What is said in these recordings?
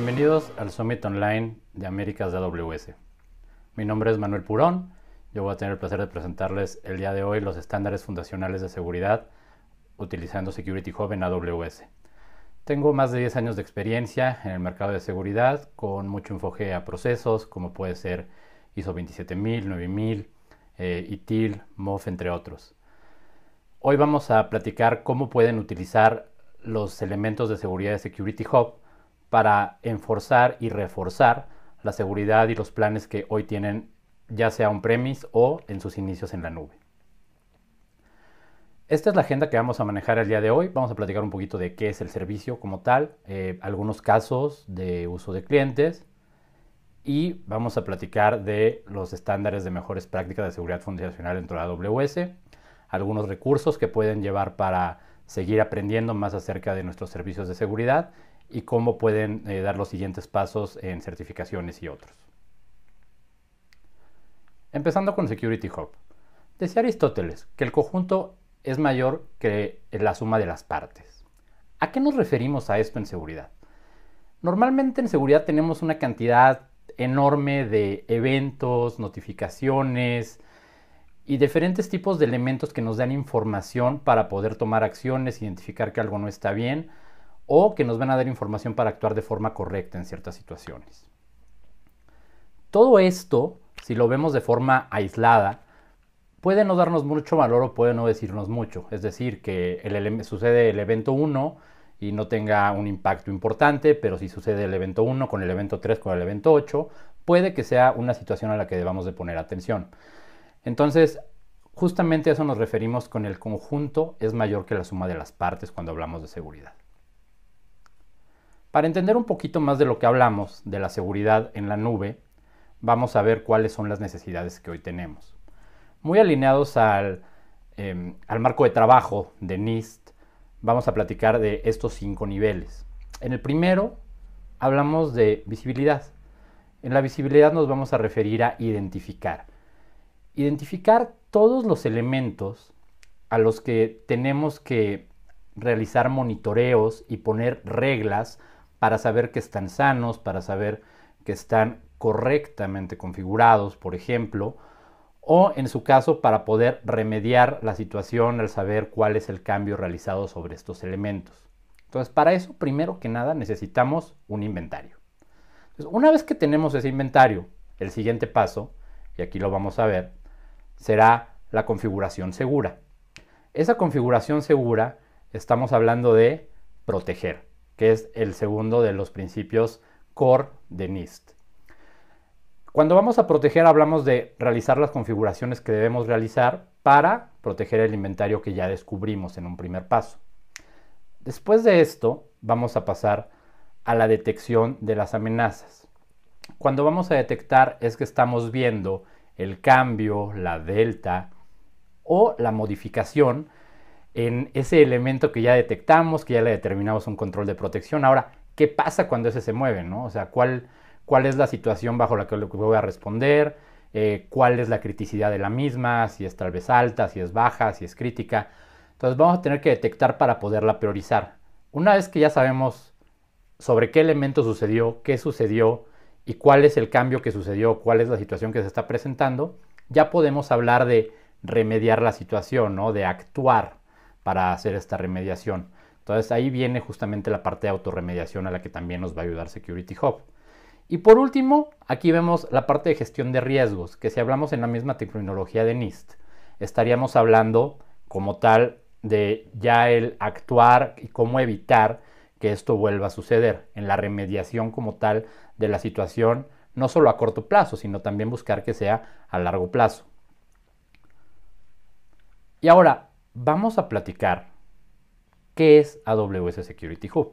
Bienvenidos al Summit Online de Américas de AWS. Mi nombre es Manuel Purón. Yo voy a tener el placer de presentarles el día de hoy los estándares fundacionales de seguridad utilizando Security Hub en AWS. Tengo más de 10 años de experiencia en el mercado de seguridad con mucho enfoque a procesos como puede ser ISO 27000, 9000, eh, ITIL, MOF, entre otros. Hoy vamos a platicar cómo pueden utilizar los elementos de seguridad de Security Hub para enforzar y reforzar la seguridad y los planes que hoy tienen ya sea on premise o en sus inicios en la nube. Esta es la agenda que vamos a manejar el día de hoy. Vamos a platicar un poquito de qué es el servicio como tal, eh, algunos casos de uso de clientes y vamos a platicar de los estándares de mejores prácticas de seguridad fundacional dentro de AWS, algunos recursos que pueden llevar para seguir aprendiendo más acerca de nuestros servicios de seguridad y cómo pueden eh, dar los siguientes pasos en certificaciones y otros. Empezando con Security Hub. Decía Aristóteles que el conjunto es mayor que la suma de las partes. ¿A qué nos referimos a esto en seguridad? Normalmente en seguridad tenemos una cantidad enorme de eventos, notificaciones y diferentes tipos de elementos que nos dan información para poder tomar acciones, identificar que algo no está bien o que nos van a dar información para actuar de forma correcta en ciertas situaciones. Todo esto, si lo vemos de forma aislada, puede no darnos mucho valor o puede no decirnos mucho. Es decir, que sucede el evento 1 y no tenga un impacto importante, pero si sucede el evento 1 con el evento 3, con el evento 8, puede que sea una situación a la que debamos de poner atención. Entonces, justamente a eso nos referimos con el conjunto es mayor que la suma de las partes cuando hablamos de seguridad. Para entender un poquito más de lo que hablamos de la seguridad en la nube, vamos a ver cuáles son las necesidades que hoy tenemos. Muy alineados em, al, marco de trabajo de NIST, vamos a platicar de estos cinco niveles. En el primero hablamos de visibilidad. En la visibilidad nos vamos a referir a identificar. Identificar todos los elementos a los que tenemos que realizar monitoreos y poner reglas para saber que están sanos, para saber que están correctamente configurados, por ejemplo, o en su caso para poder remediar la situación al saber cuál es el cambio realizado sobre estos elementos. Entonces, para eso, primero que nada, necesitamos un inventario. una vez que tenemos ese inventario, el siguiente paso, y aquí lo vamos a ver, será la configuración segura. Esa configuración segura estamos hablando de proteger que es el segundo de los principios core de NIST. Cuando vamos a proteger hablamos de realizar las configuraciones que debemos realizar para proteger el inventario que ya descubrimos en un primer paso. Después de esto vamos a pasar a la detección de las amenazas. Cuando vamos a detectar es que estamos viendo el cambio, la delta o la modificación en ese elemento que ya detectamos, que ya le determinamos un control de protección. Ahora, ¿qué pasa cuando ese se mueve? O sea, ¿cuál, es la situación bajo la que voy a responder? Eh, ¿Cuál es la criticidad de la misma? Si es tal vez alta, si es baja, si es crítica. Entonces vamos a tener que detectar para poderla priorizar. Una vez que ya sabemos sobre qué elemento sucedió, qué sucedió y cuál es el cambio que sucedió, cuál es la situación que se está presentando, ya podemos hablar de remediar la situación, de actuar para hacer esta remediación. Entonces ahí viene justamente la parte de autorremediación a la que también nos va a ayudar Security Hub. Y por último, aquí vemos la parte de gestión de riesgos, que si hablamos en la misma terminología de NIST, estaríamos hablando como tal de ya el actuar y cómo evitar que esto vuelva a suceder, en la remediación como tal de la situación, no solo a corto plazo, sino también buscar que sea a largo plazo. Y ahora, vamos a platicar qué es AWS Security Hub.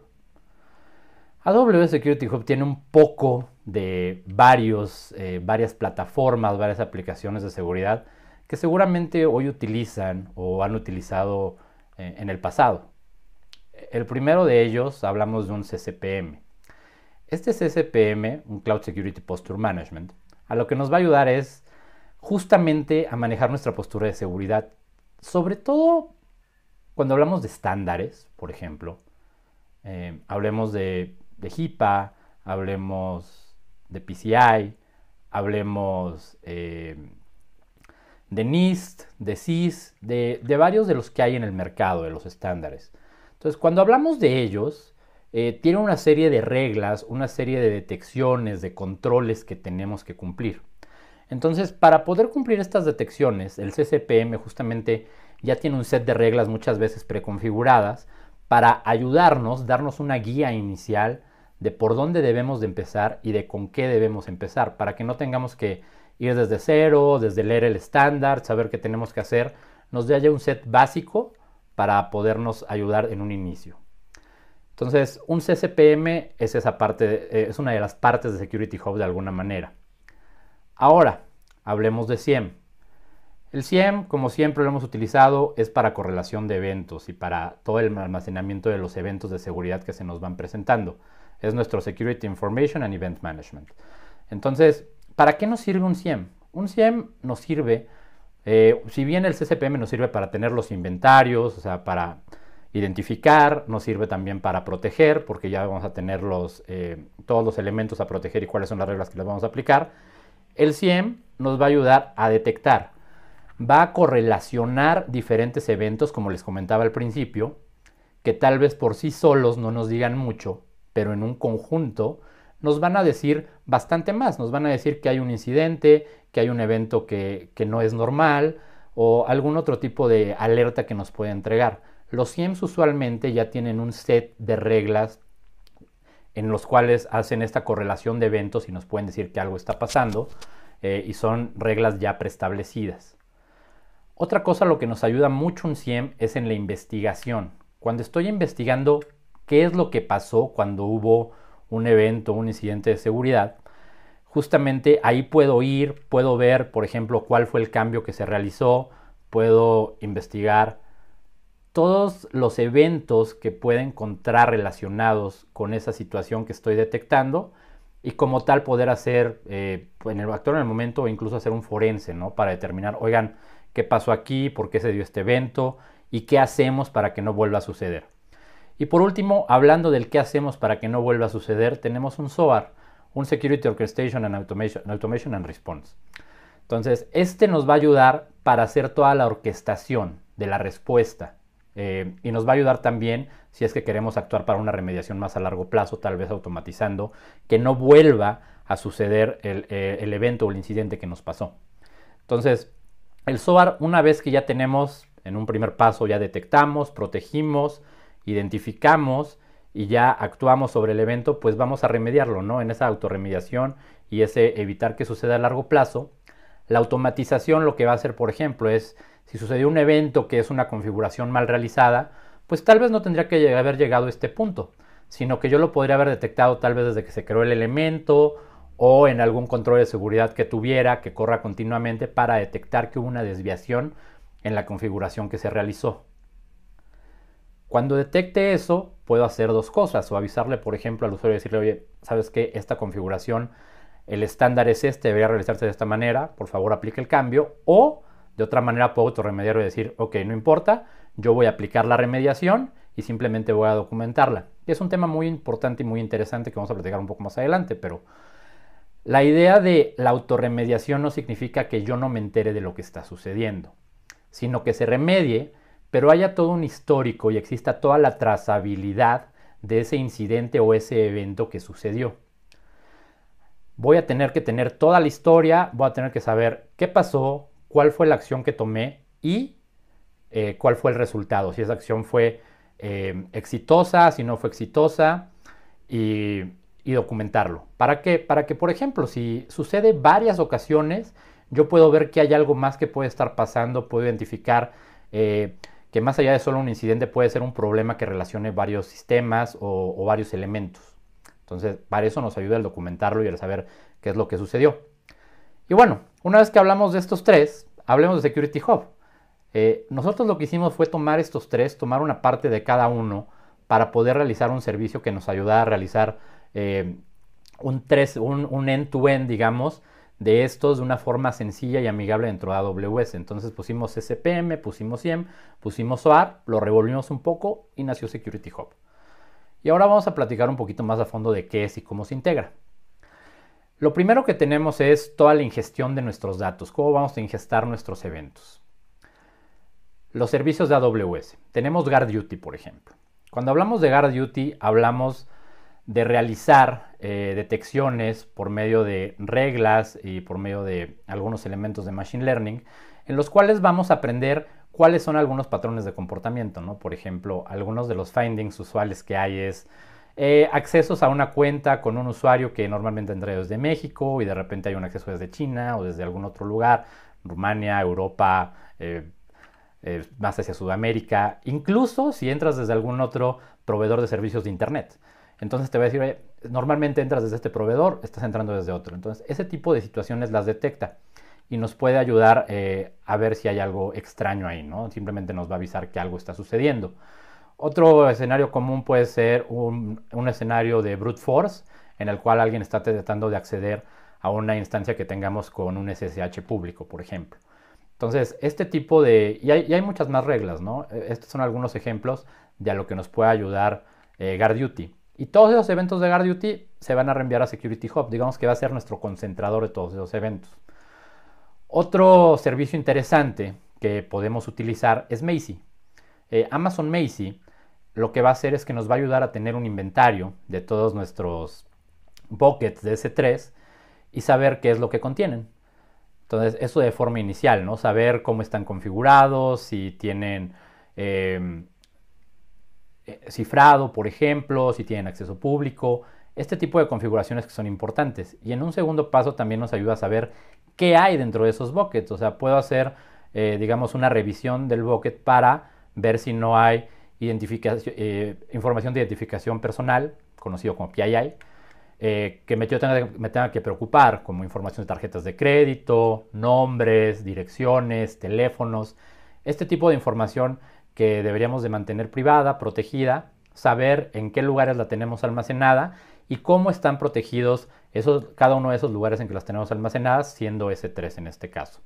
AWS Security Hub tiene un poco de varios, eh, varias plataformas, varias aplicaciones de seguridad que seguramente hoy utilizan o han utilizado eh, en el pasado. El primero de ellos hablamos de un CCPM. Este CCPM, un Cloud Security Posture Management, a lo que nos va a ayudar es justamente a manejar nuestra postura de seguridad sobre todo cuando hablamos de estándares, por ejemplo, eh, hablemos de, HIPAA, hablemos de PCI, hablemos eh, de NIST, de CIS, de, varios de los que hay en el mercado, de los estándares. Entonces, cuando hablamos de ellos, eh, tiene una serie de reglas, una serie de detecciones, de controles que tenemos que cumplir. Entonces, para poder cumplir estas detecciones, el CCPM justamente ya tiene un set de reglas muchas veces preconfiguradas para ayudarnos, darnos una guía inicial de por dónde debemos de empezar y de con qué debemos empezar, para que no tengamos que ir desde cero, desde leer el estándar, saber qué tenemos que hacer, nos dé ya un set básico para podernos ayudar en un inicio. Entonces, un CCPM es esa parte, eh, es una de las partes de Security Hub de alguna manera. Ahora, hablemos de CIEM. El CIEM, como siempre lo hemos utilizado, es para correlación de eventos y para todo el almacenamiento de los eventos de seguridad que se nos van presentando. Es nuestro Security Information and Event Management. Entonces, ¿para qué nos sirve un CIEM? Un CIEM nos sirve, eh, si bien el CCPM nos sirve para tener los inventarios, o sea, para identificar, nos sirve también para proteger, porque ya vamos a tener los, eh, todos los elementos a proteger y cuáles son las reglas que les vamos a aplicar el CIEM nos va a ayudar a detectar, va a correlacionar diferentes eventos, como les comentaba al principio, que tal vez por sí solos no nos digan mucho, pero en un conjunto nos van a decir bastante más, nos van a decir que hay un incidente, que hay un evento que, no es normal o algún otro tipo de alerta que nos puede entregar. Los CIEMs usualmente ya tienen un set de reglas en los cuales hacen esta correlación de eventos y nos pueden decir que algo está pasando eh, y son reglas ya preestablecidas. Otra cosa lo que nos ayuda mucho un CIEM es en la investigación. Cuando estoy investigando qué es lo que pasó cuando hubo un evento, un incidente de seguridad, justamente ahí puedo ir, puedo ver, por ejemplo, cuál fue el cambio que se realizó, puedo investigar todos los eventos que pueda encontrar relacionados con esa situación que estoy detectando y como tal poder hacer eh, pues, en el actor en el momento o incluso hacer un forense, Para determinar, oigan, ¿qué pasó aquí? ¿Por qué se dio este evento? ¿Y qué hacemos para que no vuelva a suceder? Y por último, hablando del qué hacemos para que no vuelva a suceder, tenemos un SOAR, un Security Orchestration and Automation, Automation and Response. Entonces, este nos va a ayudar para hacer toda la orquestación de la respuesta eh, y nos va a ayudar también si es que queremos actuar para una remediación más a largo plazo, tal vez automatizando, que no vuelva a suceder el, eh, el evento o el incidente que nos pasó. Entonces, el SOAR, una vez que ya tenemos en un primer paso, ya detectamos, protegimos, identificamos y ya actuamos sobre el evento, pues vamos a remediarlo, ¿no? En esa autorremediación y ese evitar que suceda a largo plazo. La automatización lo que va a hacer, por ejemplo, es si sucedió un evento que es una configuración mal realizada, pues tal vez no tendría que haber llegado a este punto, sino que yo lo podría haber detectado tal vez desde que se creó el elemento o en algún control de seguridad que tuviera que corra continuamente para detectar que hubo una desviación en la configuración que se realizó. Cuando detecte eso, puedo hacer dos cosas, o avisarle, por ejemplo, al usuario y decirle, oye, ¿sabes qué? Esta configuración, el estándar es este, debería realizarse de esta manera, por favor aplique el cambio, o de otra manera puedo autorremediar y decir, ok, no importa, yo voy a aplicar la remediación y simplemente voy a documentarla. es un tema muy importante y muy interesante que vamos a platicar un poco más adelante, pero la idea de la autorremediación no significa que yo no me entere de lo que está sucediendo, sino que se remedie, pero haya todo un histórico y exista toda la trazabilidad de ese incidente o ese evento que sucedió. Voy a tener que tener toda la historia, voy a tener que saber qué pasó, cuál fue la acción que tomé y eh, cuál fue el resultado, si esa acción fue eh, exitosa, si no fue exitosa, y, documentarlo. ¿Para qué? Para que, por ejemplo, si sucede varias ocasiones, yo puedo ver que hay algo más que puede estar pasando, puedo identificar eh, que más allá de solo un incidente puede ser un problema que relacione varios sistemas o, o varios elementos. Entonces, para eso nos ayuda el documentarlo y el saber qué es lo que sucedió. Y bueno, una vez que hablamos de estos tres, hablemos de Security Hub. Eh, nosotros lo que hicimos fue tomar estos tres, tomar una parte de cada uno para poder realizar un servicio que nos ayudara a realizar eh, un end-to-end, digamos, de estos de una forma sencilla y amigable dentro de AWS. Entonces pusimos SPM, pusimos IEM, pusimos SOAR, lo revolvimos un poco y nació Security Hub. Y ahora vamos a platicar un poquito más a fondo de qué es y cómo se integra. Lo primero que tenemos es toda la ingestión de nuestros datos, cómo vamos a ingestar nuestros eventos. Los servicios de AWS. Tenemos Guard Duty, por ejemplo. Cuando hablamos de Guard Duty, hablamos de realizar eh, detecciones por medio de reglas y por medio de algunos elementos de Machine Learning, en los cuales vamos a aprender cuáles son algunos patrones de comportamiento, ¿no? Por ejemplo, algunos de los findings usuales que hay es eh, accesos a una cuenta con un usuario que normalmente entra desde México y de repente hay un acceso desde China o desde algún otro lugar, Rumania, Europa, eh, eh, más hacia Sudamérica, incluso si entras desde algún otro proveedor de servicios de Internet. Entonces te va a decir, normalmente entras desde este proveedor, estás entrando desde otro. Entonces ese tipo de situaciones las detecta y nos puede ayudar a ver si hay algo extraño ahí, ¿no? Simplemente nos va a avisar que algo está sucediendo. Otro escenario común puede ser un, escenario de brute force, en el cual alguien está tratando de acceder a una instancia que tengamos con un SSH público, por ejemplo. Entonces, este tipo de... Y hay, muchas más reglas, ¿no? E, estos son algunos ejemplos de a lo que nos puede ayudar eh, GuardDuty. Y todos esos eventos de GuardDuty se van a reenviar a Security Hub. Digamos que va a ser nuestro concentrador de todos esos eventos. Otro servicio interesante que podemos utilizar es Macy. Eh, Amazon Macy lo que va a hacer es que nos va a ayudar a tener un inventario de todos nuestros buckets de S3 y saber qué es lo que contienen. Entonces, eso de forma inicial, ¿no? Saber cómo están configurados, si tienen em, eh, cifrado, por ejemplo, si tienen acceso público, este tipo de configuraciones que son importantes. Y en un segundo paso también nos ayuda a saber qué hay dentro de esos buckets. O sea, puedo hacer, eh, digamos, una revisión del bucket para ver si no hay eh, información de identificación personal, conocido como PII, eh, que me, tenga, que preocupar, como información de tarjetas de crédito, nombres, direcciones, teléfonos, este tipo de información que deberíamos de mantener privada, protegida, saber en qué lugares la tenemos almacenada y cómo están protegidos cada uno de esos lugares en que las tenemos almacenadas, siendo S3 en este caso.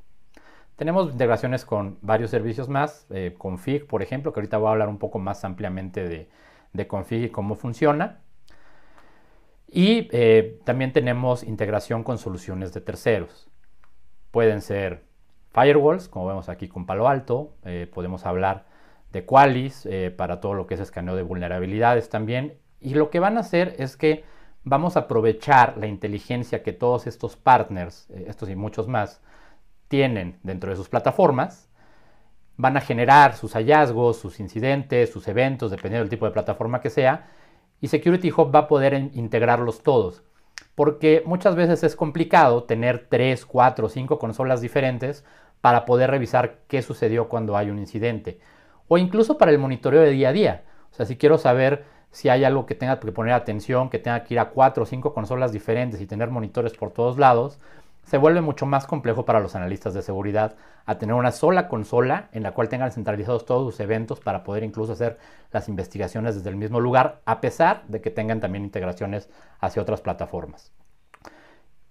Tenemos integraciones con varios servicios más, eh, config, por ejemplo, que ahorita voy a hablar un poco más ampliamente de, config y cómo funciona. Y eh, también tenemos integración con soluciones de terceros. Pueden ser firewalls, como vemos aquí con Palo Alto. Eh, podemos hablar de Qualys para todo lo que es escaneo de vulnerabilidades también. Y lo que van a hacer es que vamos a aprovechar la inteligencia que todos estos partners, estos y muchos más, tienen dentro de sus plataformas, van a generar sus hallazgos, sus incidentes, sus eventos, dependiendo del tipo de plataforma que sea, y Security Hub va a poder integrarlos todos. Porque muchas veces es complicado tener 3, 4, cinco consolas diferentes para poder revisar qué sucedió cuando hay un incidente. O incluso para el monitoreo de día a día. O sea, si quiero saber si hay algo que tenga que poner atención, que tenga que ir a cuatro o cinco consolas diferentes y tener monitores por todos lados, se vuelve mucho más complejo para los analistas de seguridad a tener una sola consola en la cual tengan centralizados todos sus eventos para poder incluso hacer las investigaciones desde el mismo lugar, a pesar de que tengan también integraciones hacia otras plataformas.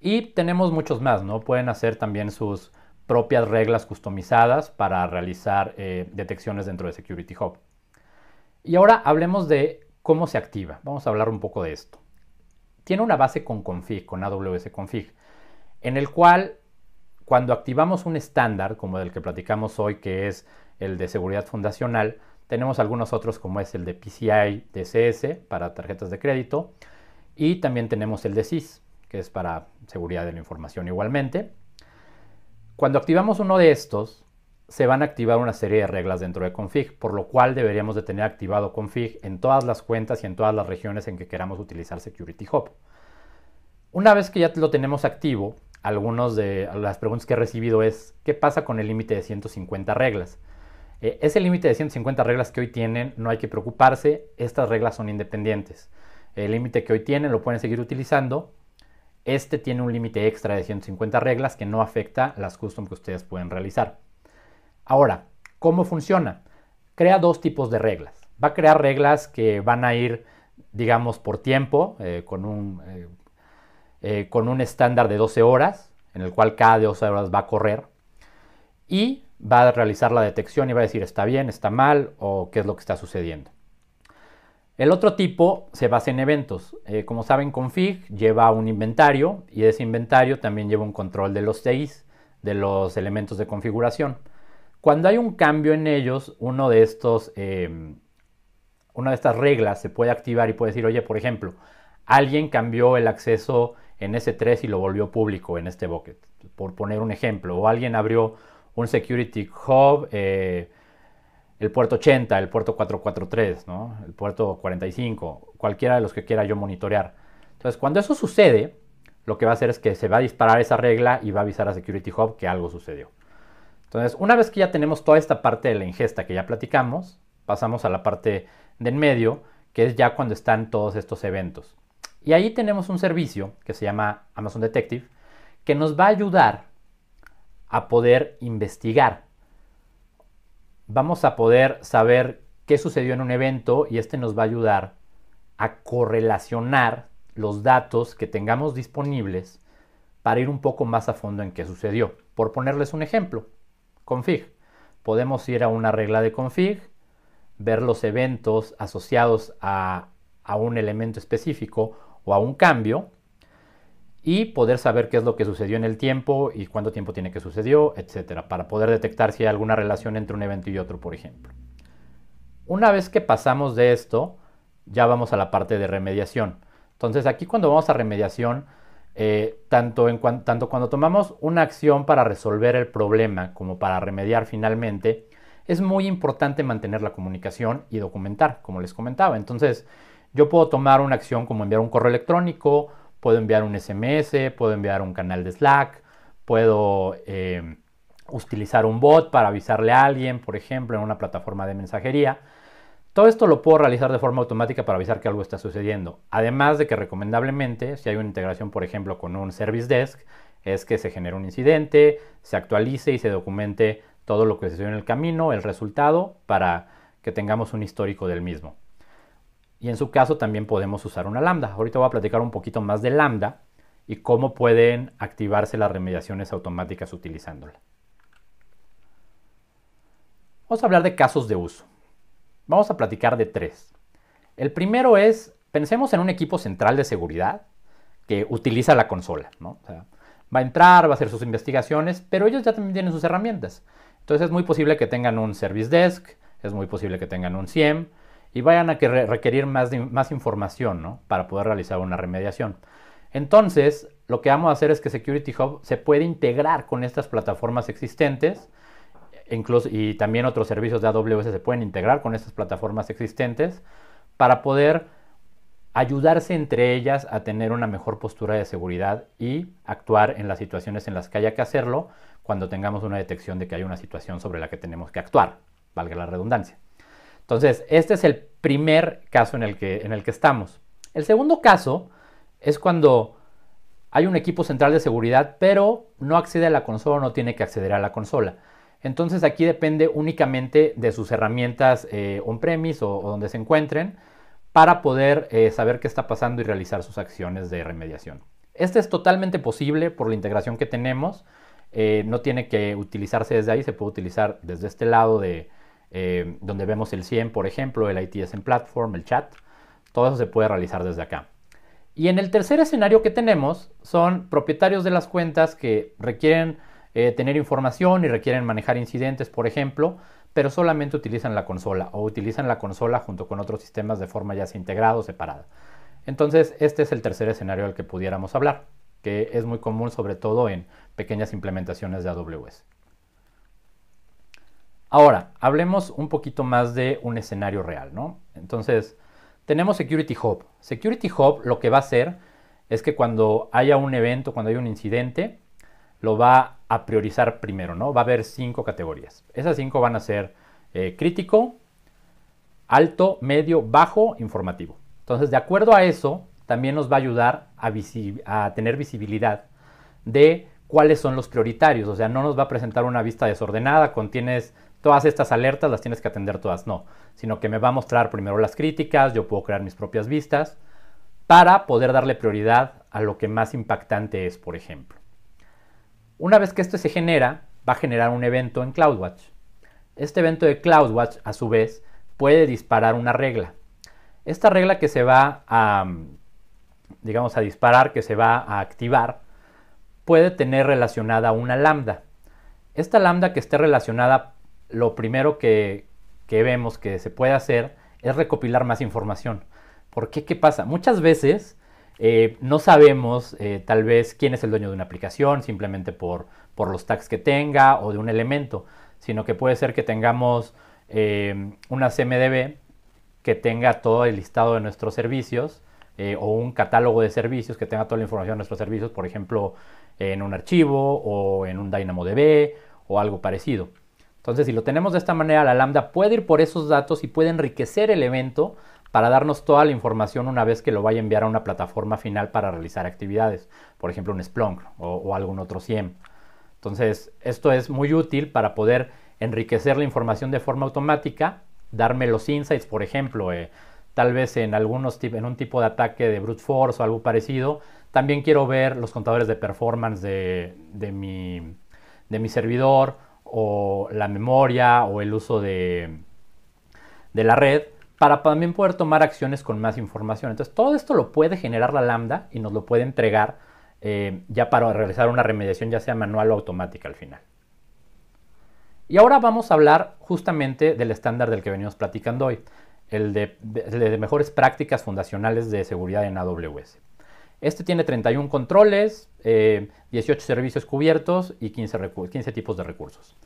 Y tenemos muchos más, ¿no? Pueden hacer también sus propias reglas customizadas para realizar eh, detecciones dentro de Security Hub. Y ahora hablemos de cómo se activa. Vamos a hablar un poco de esto. Tiene una base con config, con AWS config en el cual cuando activamos un estándar como el que platicamos hoy, que es el de seguridad fundacional, tenemos algunos otros como es el de PCI DCS para tarjetas de crédito y también tenemos el de SIS, que es para seguridad de la información igualmente. Cuando activamos uno de estos, se van a activar una serie de reglas dentro de config, por lo cual deberíamos de tener activado config en todas las cuentas y en todas las regiones en que queramos utilizar Security Hub. Una vez que ya lo tenemos activo, algunas de las preguntas que he recibido es, ¿qué pasa con el límite de 150 reglas? Eh, ese límite de 150 reglas que hoy tienen, no hay que preocuparse, estas reglas son independientes. El límite que hoy tienen lo pueden seguir utilizando. Este tiene un límite extra de 150 reglas que no afecta las custom que ustedes pueden realizar. Ahora, ¿cómo funciona? Crea dos tipos de reglas. Va a crear reglas que van a ir, digamos, por tiempo, eh, con un, eh, eh, con un estándar de 12 horas, en el cual cada 12 horas va a correr y va a realizar la detección y va a decir está bien, está mal o qué es lo que está sucediendo. El otro tipo se basa en eventos. Eh, como saben, config lleva un inventario y ese inventario también lleva un control de los TIs, de los elementos de configuración. Cuando hay un cambio en ellos, uno de estos, em, una de estas reglas se puede activar y puede decir, oye, por ejemplo, alguien cambió el acceso en S3 y lo volvió público en este bucket, por poner un ejemplo. O alguien abrió un Security Hub, eh, el puerto 80, el puerto 443, ¿no? el puerto 45, cualquiera de los que quiera yo monitorear. Entonces, cuando eso sucede, lo que va a hacer es que se va a disparar esa regla y va a avisar a Security Hub que algo sucedió. Entonces, una vez que ya tenemos toda esta parte de la ingesta que ya platicamos, pasamos a la parte de en medio, que es ya cuando están todos estos eventos. Y ahí tenemos un servicio que se llama Amazon Detective, que nos va a ayudar a poder investigar. Vamos a poder saber qué sucedió en un evento y este nos va a ayudar a correlacionar los datos que tengamos disponibles para ir un poco más a fondo en qué sucedió. Por ponerles un ejemplo, config. Podemos ir a una regla de config, ver los eventos asociados a, a un elemento específico o a un cambio y poder saber qué es lo que sucedió en el tiempo y cuánto tiempo tiene que sucedió, etcétera, para poder detectar si hay alguna relación entre un evento y otro, por ejemplo. Una vez que pasamos de esto, ya vamos a la parte de remediación. Entonces, aquí cuando vamos a remediación, eh, tanto cuando tomamos una acción para resolver el problema como para remediar finalmente, es muy importante mantener la comunicación y documentar, como les comentaba. Entonces, yo puedo tomar una acción como enviar un correo electrónico, puedo enviar un SMS, puedo enviar un canal de Slack, puedo eh, utilizar un bot para avisarle a alguien, por ejemplo, en una plataforma de mensajería. Todo esto lo puedo realizar de forma automática para avisar que algo está sucediendo. Además de que recomendablemente, si hay una integración, por ejemplo, con un Service Desk, es que se genere un incidente, se actualice y se documente todo lo que sucedió en el camino, el resultado, para que tengamos un histórico del mismo. Y en su caso también podemos usar una lambda. Ahorita voy a platicar un poquito más de lambda y cómo pueden activarse las remediaciones automáticas utilizándola. Vamos a hablar de casos de uso. Vamos a platicar de tres. El primero es, pensemos en un equipo central de seguridad que utiliza la consola. ¿no? va a entrar, va a hacer sus investigaciones, pero ellos ya también tienen sus herramientas. Entonces es muy posible que tengan un Service Desk, es muy posible que tengan un CIEM, y vayan a requerir más, más información para poder realizar una remediación. Entonces, lo que vamos a hacer es que Security Hub se puede integrar con estas plataformas existentes, e y también otros servicios de AWS se pueden integrar con estas plataformas existentes para poder ayudarse entre ellas a tener una mejor postura de seguridad y actuar en las situaciones en las que haya que hacerlo cuando tengamos una detección de que hay una situación sobre la que tenemos que actuar, valga la redundancia. Entonces, este es el primer caso en el que, en el que estamos. El segundo caso es cuando hay un equipo central de seguridad, pero no accede a la consola o no tiene que acceder a la consola. Entonces aquí depende únicamente de sus herramientas eh, on-premise o, donde se encuentren para poder eh, saber qué está pasando y realizar sus acciones de remediación. Este es totalmente posible por la integración que tenemos. Eh, no tiene que utilizarse desde ahí, se puede utilizar desde este lado de, eh, donde vemos el 100, por ejemplo, el ITSM Platform, el chat. Todo eso se puede realizar desde acá. Y en el tercer escenario que tenemos son propietarios de las cuentas que requieren eh, tener información y requieren manejar incidentes, por ejemplo, pero solamente utilizan la consola o utilizan la consola junto con otros sistemas de forma ya sea integrada o separada. Entonces, este es el tercer escenario al que pudiéramos hablar, que es muy común sobre todo en pequeñas implementaciones de AWS. Ahora, hablemos un poquito más de un escenario real, ¿no? Entonces, tenemos Security Hub. Security Hub lo que va a hacer es que cuando haya un evento, cuando haya un incidente, lo va a priorizar primero, ¿no? Va a haber cinco categorías. Esas cinco van a ser eh, crítico, alto, medio, bajo, informativo. Entonces, de acuerdo a eso, también nos va a ayudar a, tener visibilidad de cuáles son los prioritarios. O sea, no nos va a presentar una vista desordenada con todas estas alertas las tienes que atender todas, no, sino que me va a mostrar primero las críticas, yo puedo crear mis propias vistas para poder darle prioridad a lo que más impactante es, por ejemplo. Una vez que esto se genera, va a generar un evento en CloudWatch. Este evento de CloudWatch, a su vez, puede disparar una regla. Esta regla que se va a, digamos, a disparar, que se va a activar, puede tener relacionada una lambda. Esta lambda que esté relacionada lo primero que, vemos que se puede hacer es recopilar más información. ¿Por qué? ¿Qué pasa? Muchas veces eh, no sabemos eh, tal vez quién es el dueño de una aplicación simplemente por, los tags que tenga o de un elemento, sino que puede ser que tengamos eh, una CMDB que tenga todo el listado de nuestros servicios o un catálogo de servicios que tenga toda la información de nuestros servicios, por ejemplo, en un archivo o en un DynamoDB o algo parecido. Entonces, si lo tenemos de esta manera, la lambda puede ir por esos datos y puede enriquecer el evento para darnos toda la información una vez que lo vaya a enviar a una plataforma final para realizar actividades, por ejemplo un Splunk o, algún otro CIEM. Entonces, esto es muy útil para poder enriquecer la información de forma automática, darme los insights, por ejemplo, eh, tal vez en, algunos, en un tipo de ataque de brute force o algo parecido, también quiero ver los contadores de performance de mi servidor o la memoria o el uso de, la red para también poder tomar acciones con más información. Entonces, todo esto lo puede generar la lambda y nos lo puede entregar eh, ya para realizar una remediación, ya sea manual o automática al final. Y ahora vamos a hablar justamente del estándar del que venimos platicando hoy, el de mejores prácticas fundacionales de seguridad en AWS. Este tiene 31 controles, 18 eh, servicios cubiertos y 15, tipos de recursos.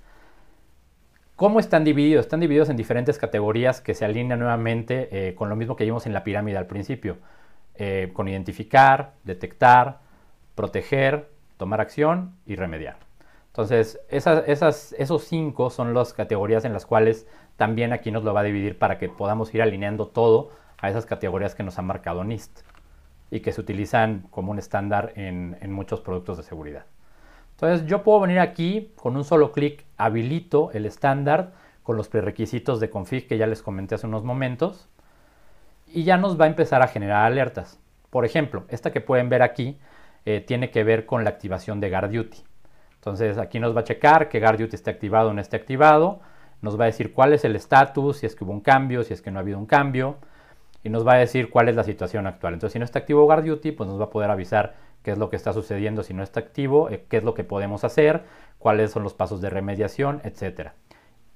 ¿Cómo están divididos? Están divididos en diferentes categorías que se alinean nuevamente eh, con lo mismo que vimos en la pirámide al principio, eh, con identificar, detectar, proteger, tomar acción y remediar. Entonces, esos cinco son las categorías en las cuales también aquí nos lo va a dividir para que podamos ir alineando todo a esas categorías que nos ha marcado NIST y que se utilizan como un estándar en, muchos productos de seguridad. Entonces yo puedo venir aquí con un solo clic, habilito el estándar con los prerequisitos de config que ya les comenté hace unos momentos y ya nos va a empezar a generar alertas. Por ejemplo, esta que pueden ver aquí eh, tiene que ver con la activación de GuardDuty. Entonces aquí nos va a checar que Guard Duty esté activado o no esté activado. Nos va a decir cuál es el estatus, si es que hubo un cambio, si es que no ha habido un cambio y nos va a decir cuál es la situación actual. Entonces, si no está activo Guard Duty, pues nos va a poder avisar qué es lo que está sucediendo si no está activo, eh, qué es lo que podemos hacer, cuáles son los pasos de remediación, etc.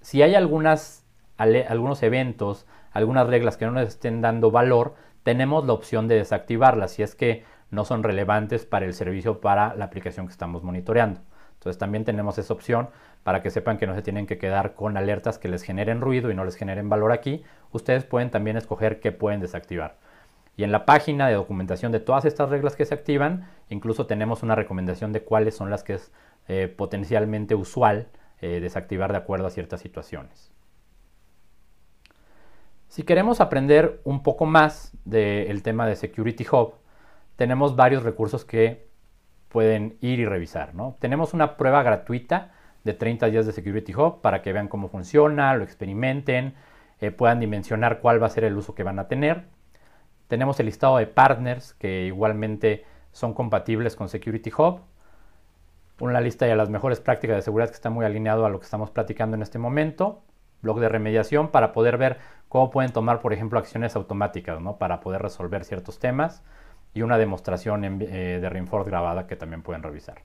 Si hay algunas, algunos eventos, algunas reglas que no nos estén dando valor, tenemos la opción de desactivarlas si es que no son relevantes para el servicio, para la aplicación que estamos monitoreando. Entonces también tenemos esa opción para que sepan que no se tienen que quedar con alertas que les generen ruido y no les generen valor aquí, ustedes pueden también escoger qué pueden desactivar. Y en la página de documentación de todas estas reglas que se activan, incluso tenemos una recomendación de cuáles son las que es eh, potencialmente usual eh, desactivar de acuerdo a ciertas situaciones. Si queremos aprender un poco más del tema de Security Hub, tenemos varios recursos que pueden ir y revisar. Tenemos una prueba gratuita de 30 días de Security Hub para que vean cómo funciona, lo experimenten, eh, puedan dimensionar cuál va a ser el uso que van a tener. Tenemos el listado de partners que igualmente son compatibles con Security Hub. Una lista de las mejores prácticas de seguridad que está muy alineado a lo que estamos platicando en este momento. Blog de remediación para poder ver cómo pueden tomar, por ejemplo, acciones automáticas ¿no? para poder resolver ciertos temas. Y una demostración eh, de Reinforce grabada que también pueden revisar.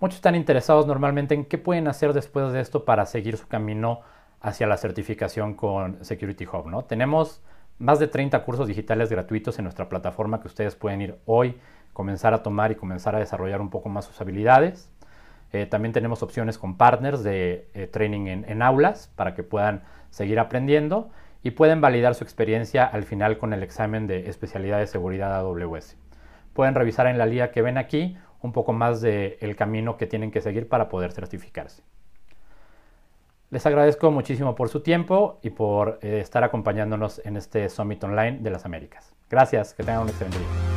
Muchos están interesados normalmente en qué pueden hacer después de esto para seguir su camino hacia la certificación con Security Hub. ¿no? Tenemos más de 30 cursos digitales gratuitos en nuestra plataforma que ustedes pueden ir hoy, comenzar a tomar y comenzar a desarrollar un poco más sus habilidades. Eh, también tenemos opciones con partners de eh, training en, aulas para que puedan seguir aprendiendo y pueden validar su experiencia al final con el examen de especialidad de seguridad AWS. Pueden revisar en la liga que ven aquí un poco más del camino que tienen que seguir para poder certificarse. Les agradezco muchísimo por su tiempo y por eh, estar acompañándonos en este Summit Online de las Américas. Gracias, que tengan un excelente día.